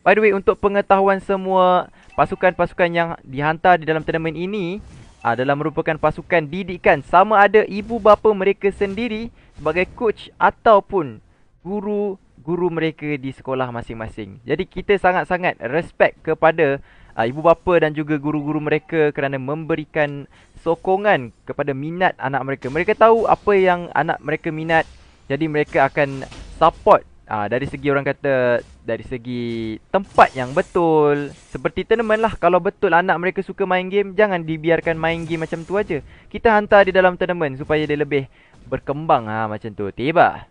By the way, untuk pengetahuan semua pasukan-pasukan yang dihantar di dalam tournament ini adalah ah, merupakan pasukan didikan sama ada ibu bapa mereka sendiri sebagai coach ataupun guru-guru mereka di sekolah masing-masing. Jadi kita sangat-sangat respect kepada uh, ibu bapa dan juga guru-guru mereka kerana memberikan sokongan kepada minat anak mereka. Mereka tahu apa yang anak mereka minat jadi mereka akan support Uh, dari segi orang kata dari segi tempat yang betul seperti tournament lah kalau betul anak mereka suka main game jangan dibiarkan main game macam tu aja kita hantar di dalam tournament supaya dia lebih berkembang ha macam tu tiba